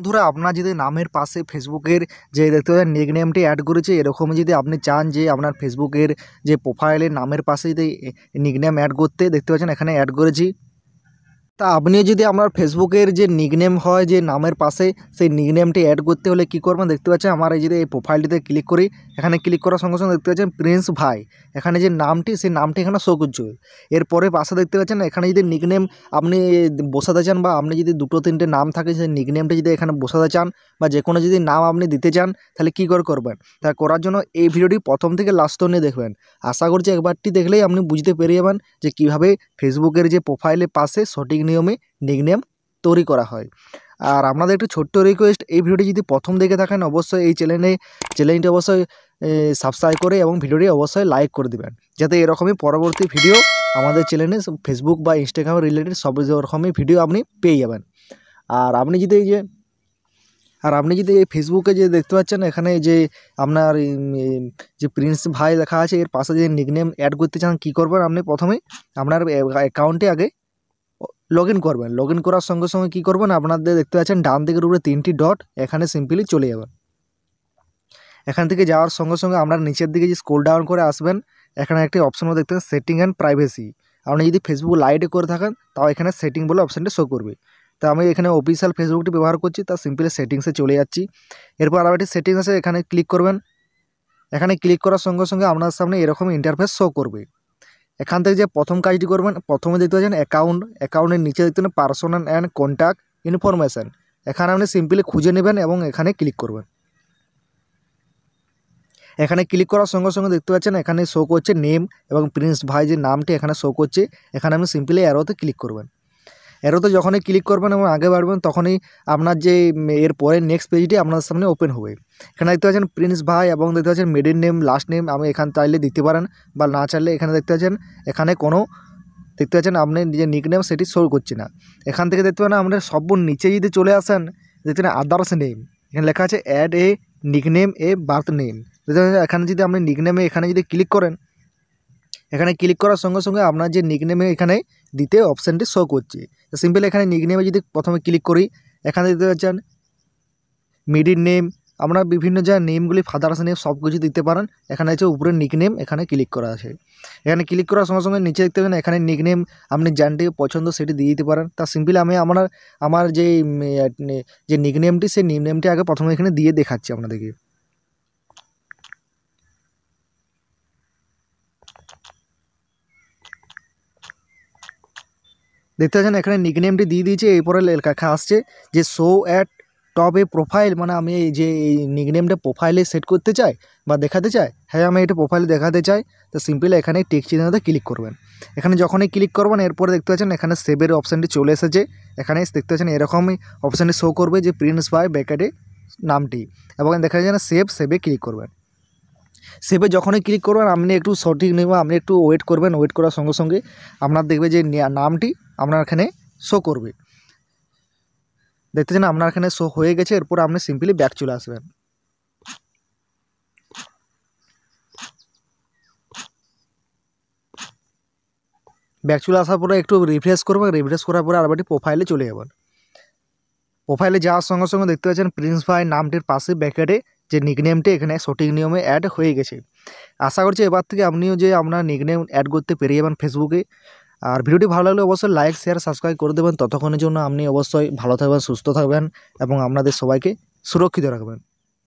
বন্ধুরা আপনার যদি নামের পাশে ফেসবুকের যে দেখতে পাচ্ছেন নেক নেমটি অ্যাড করেছে এরকম যদি আপনি চান যে আপনার ফেসবুকের যে প্রোফাইলের নামের পাশে যদি নিক নেম অ্যাড করতে দেখতে পাচ্ছেন এখানে অ্যাড করেছি তা আপনি যদি আপনার ফেসবুকের যে নিকনেম হয় যে নামের পাশে সেই নিকনেমটি অ্যাড করতে হলে কি করবেন দেখতে পাচ্ছেন আমার এই যদি এই প্রোফাইলটিতে ক্লিক করি এখানে ক্লিক করার সঙ্গে সঙ্গে দেখতে পাচ্ছেন প্রিন্স ভাই এখানে যে নামটি সেই নামটি এখানে শো করছে এরপরে পাশে দেখতে পাচ্ছেন এখানে যদি নিকনেম আপনি বসাতে চান বা আপনি যদি দুটো তিনটে নাম থাকে সেই নিকনেমটি যদি এখানে বসাতে চান বা যে কোনো যদি নাম আপনি দিতে চান তাহলে কী করে করবেন তা করার জন্য এই ভিডিওটি প্রথম থেকে লাস্ট নিয়ে দেখবেন আশা করছি একবারটি দেখলেই আপনি বুঝতে পেরে যাবেন যে কীভাবে ফেসবুকের যে প্রোফাইলের পাশে সঠিক নিয়মে নিকনেম তৈরি করা হয় আর আপনাদের একটি ছোট্ট রিকোয়েস্ট এই ভিডিওটি যদি প্রথম দেখে থাকেন অবশ্যই এই চ্যানেলে চ্যানেলটি অবশ্যই সাবস্ক্রাইব করে এবং ভিডিওটি অবশ্যই লাইক করে দেবেন যাতে এরকমই পরবর্তী ভিডিও আমাদের চ্যানেলে ফেসবুক বা ইনস্টাগ্রাম রিলেটেড সব রকমের ভিডিও আপনি পেয়ে যাবেন আর আপনি যদি এই যে আর আপনি যদি এই ফেসবুকে যে দেখতে পাচ্ছেন এখানে যে আপনার যে প্রিন্স ভাই লেখা আছে এর পাশে যে নিকনেম অ্যাড করতে চান কী করবেন আপনি প্রথমে আপনার অ্যাকাউন্টে আগে লগ ইন করবেন লগ ইন করার সঙ্গে সঙ্গে কী করবেন আপনাদের দেখতে পাচ্ছেন ডান দিকের উপরে তিনটি ডট এখানে সিম্পলি চলে যাবেন এখান থেকে যাওয়ার সঙ্গে সঙ্গে আপনার নিচের দিকে যে স্কোল ডাউন করে আসবেন এখানে একটি অপশনও দেখতে পাচ্ছেন সেটিং অ্যান্ড প্রাইভেসি আপনি যদি ফেসবুক লাইটে করে থাকেন তাও এখানে সেটিং বলে অপশানটা শো করবে তো আমি এখানে অফিসিয়াল ফেসবুকটি ব্যবহার করছি তা সিম্পলি সেটিংসে চলে যাচ্ছি এরপর আবার একটি সেটিংস আছে এখানে ক্লিক করবেন এখানে ক্লিক করার সঙ্গে সঙ্গে আপনার সামনে এরকম ইন্টারফেস শো করবে এখান থেকে যে প্রথম কাজটি করবেন প্রথমে দেখতে পাচ্ছেন অ্যাকাউন্ট অ্যাকাউন্টের নিচে দেখতে পাবেন পার্সোনাল অ্যান্ড কন্ট্যাক্ট ইনফরমেশান এখানে আপনি সিম্পলি খুঁজে নেবেন এবং এখানে ক্লিক করবেন এখানে ক্লিক করার সঙ্গে সঙ্গে দেখতে পাচ্ছেন এখানে শো করছে নেম এবং প্রিন্স ভাই যে নামটি এখানে শো করছে এখানে আপনি সিম্পলি অ্যারোতে ক্লিক করবেন তো যখনই ক্লিক করবেন এবং আগে বাড়বেন তখনই আপনার যে এর পরের নেক্সট পেজটি আপনার সামনে ওপেন হবে এখানে দেখতে পাচ্ছেন প্রিন্স ভাই এবং দেখতে পাচ্ছেন মেডেন নেম লাস্ট নেম আমি এখান চাইলে দিতে পারেন বা না চাইলে এখানে দেখতে পাচ্ছেন এখানে কোনো দেখতে পাচ্ছেন আপনি নিক নেম সেটি শো করছে না এখান থেকে দেখতে পারেন আপনার সব নিচে যদি চলে আসেন দেখতে পান আদার্স নেম এখানে লেখা আছে add a nick name A birth name এখানে যদি আপনি নেমে এখানে যদি ক্লিক করেন এখানে ক্লিক করার সঙ্গে সঙ্গে আপনার যে নিকনেমে এখানে দিতে অপশানটি শো করছে সিম্পল এখানে নিকনেমে যদি প্রথমে ক্লিক করি এখানে দিতে পারছেন মিডির নেম আপনার বিভিন্ন যা নেমগুলি ফাদার্স নেম সব কিছু দিতে পারেন এখানে আছে উপরে নিকনেম এখানে ক্লিক করা আছে এখানে ক্লিক করার সঙ্গে সঙ্গে নিচে দেখতে পাবেন এখানে নিকনেম আপনি যানটি পছন্দ সেটি দিয়ে দিতে পারেন তা সিম্পল আমি আমার আমার যে যে নিকনেমটি সেই নিকনেমটি আগে প্রথমে এখানে দিয়ে দেখাচ্ছি আপনাদেরকে দেখতে পাচ্ছেন এখানে নিকনেমটি দিয়ে দিয়েছে এরপরে লেখা আসছে যে শো অ্যাট এ প্রোফাইল মানে আমি এই যে এই নিকনেমটা প্রোফাইলে সেট করতে চাই বা দেখাতে চাই হ্যাঁ আমি এটা প্রোফাইলে দেখাতে চাই তো সিম্পলি এখানে টেক চিহ্নতে ক্লিক করবেন এখানে যখনই ক্লিক করবেন এরপরে দেখতে পাচ্ছেন এখানে সেভের অপশানটি চলে এসেছে এখানে দেখতে পাচ্ছেন এরকমই অপশানটি শো করবে যে প্রিন্স বাই ব্যাকেটে নামটি এবং দেখা না সেভ সেভে ক্লিক করবেন সেভে যখনই ক্লিক করবেন আপনি একটু সঠিক নেব আপনি একটু ওয়েট করবেন ওয়েট করার সঙ্গে সঙ্গে আপনার দেখবে যে নামটি আপনার এখানে শো করবে দেখতেছেন আপনার এখানে শো হয়ে গেছে এরপর আপনি সিম্পলি ব্যাক চলে আসবেন ব্যাক চলে আসার পরে একটু রিফ্রেশ করবেন রিফ্রেশ করার পরে আরবারটি প্রোফাইলে চলে যাবেন প্রোফাইলে যাওয়ার সঙ্গে সঙ্গে দেখতে পাচ্ছেন প্রিন্স ভাই নামটির পাশে ব্যাকেটে যে নিকনেমটি এখানে সঠিক নিয়মে অ্যাড হয়ে গেছে আশা করছি এবার থেকে আপনিও যে আপনার নিকনেম অ্যাড করতে পেরে যাবেন ফেসবুকে আর ভিডিওটি ভালো লাগলে অবশ্যই লাইক শেয়ার সাবস্ক্রাইব করে দেবেন ততক্ষণের জন্য আপনি অবশ্যই ভালো থাকবেন সুস্থ থাকবেন এবং আপনাদের সবাইকে সুরক্ষিত রাখবেন